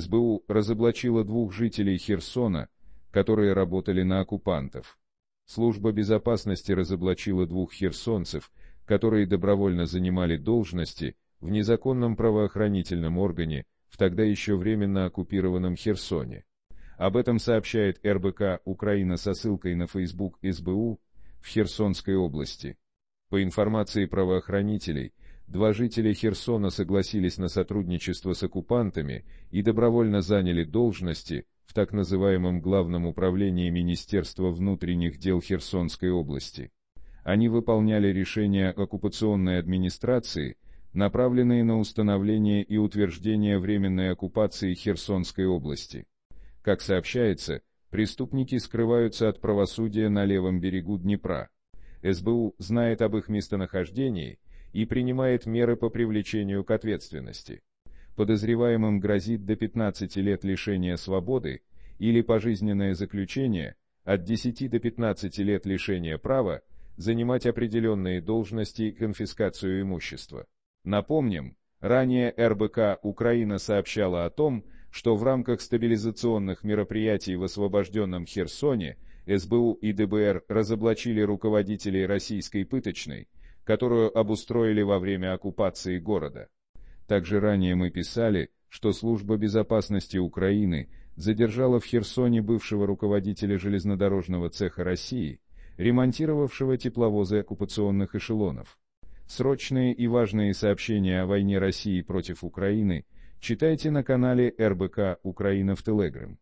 СБУ разоблачила двух жителей Херсона, которые работали на оккупантов. Служба безопасности разоблачила двух херсонцев, которые добровольно занимали должности в незаконном правоохранительном органе в тогда еще временно оккупированном Херсоне. Об этом сообщает РБК «Украина» со ссылкой на Facebook СБУ в Херсонской области. По информации правоохранителей, два жителя Херсона согласились на сотрудничество с оккупантами и добровольно заняли должности в так называемом Главном управлении Министерства внутренних дел Херсонской области. Они выполняли решения оккупационной администрации, направленные на установление и утверждение временной оккупации Херсонской области. Как сообщается, преступники скрываются от правосудия на левом берегу Днепра. СБУ знает об их местонахождении – и принимает меры по привлечению к ответственности. Подозреваемым грозит до 15 лет лишения свободы или пожизненное заключение, от 10 до 15 лет лишения права занимать определенные должности и конфискацию имущества. Напомним, ранее РБК Украина сообщала о том, что в рамках стабилизационных мероприятий в освобожденном Херсоне СБУ и ДБР разоблачили руководителей российской пыточной, которую обустроили во время оккупации города. Также ранее мы писали, что Служба безопасности Украины задержала в Херсоне бывшего руководителя железнодорожного цеха России, ремонтировавшего тепловозы оккупационных эшелонов. Срочные и важные сообщения о войне России против Украины читайте на канале РБК «Украина в Телеграм».